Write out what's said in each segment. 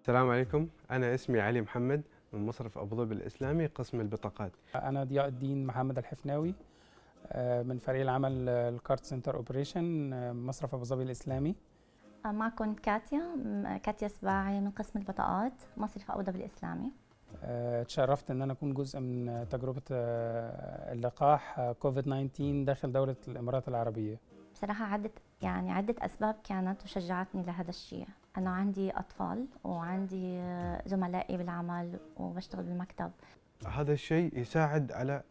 السلام عليكم أنا اسمي علي محمد من مصرف أبو ظبي الإسلامي قسم البطاقات أنا ضياء الدين محمد الحفناوي آه، من فريق العمل آه، الكارت سنتر أوبريشن آه، مصرف أبو ظبي الإسلامي معكم كاتيا كاتيا سباعي من قسم البطاقات مصرف أبو ظبي الإسلامي آه، اتشرفت ان انا اكون جزء من تجربه آه، اللقاح آه، كوفيد 19 داخل دوله الامارات العربيه بصراحه عدت يعني عده اسباب كانت وشجعتني لهذا الشيء انا عندي اطفال وعندي زملائي بالعمل وبشتغل بالمكتب هذا الشيء يساعد على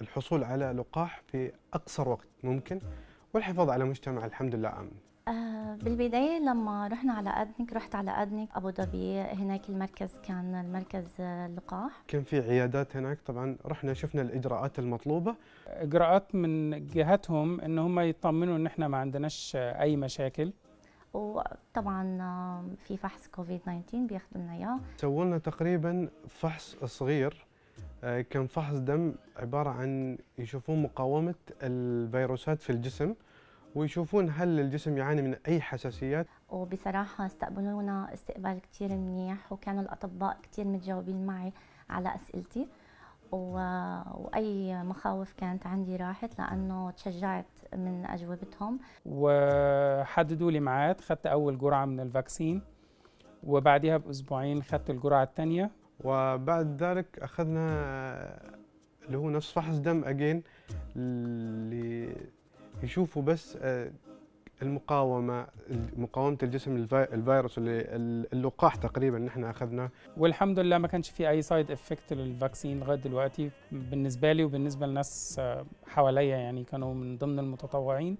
الحصول على لقاح في اقصر وقت ممكن والحفاظ على مجتمع الحمد لله امن آه، بالبدايه لما رحنا على ادنك رحت على ادنك ابو ظبي هناك المركز كان المركز آه، اللقاح كان في عيادات هناك طبعا رحنا شفنا الاجراءات المطلوبه اجراءات من جهتهم ان هم يطمنوا ان احنا ما عندناش اي مشاكل وطبعا آه، في فحص كوفيد 19 بياخذوا لنا اياه سووا لنا تقريبا فحص صغير كان فحص دم عباره عن يشوفون مقاومه الفيروسات في الجسم ويشوفون هل الجسم يعاني من اي حساسيات وبصراحه استقبلونا استقبال كثير منيح وكانوا الاطباء كثير متجاوبين معي على اسئلتي و... واي مخاوف كانت عندي راحت لانه تشجعت من اجوبتهم وحددوا لي ميعاد خدت اول جرعه من الفاكسين وبعدها باسبوعين خدت الجرعه الثانيه وبعد ذلك اخذنا اللي هو نفس فحص دم اجين اللي يشوفوا بس آه، المقاومه مقاومه الجسم الفيروس اللقاح تقريبا نحن اخذناه والحمد لله ما كانش في اي سايد افكت للفاكسين لغايه دلوقتي بالنسبه لي وبالنسبه للناس آه، حواليا يعني كانوا من ضمن المتطوعين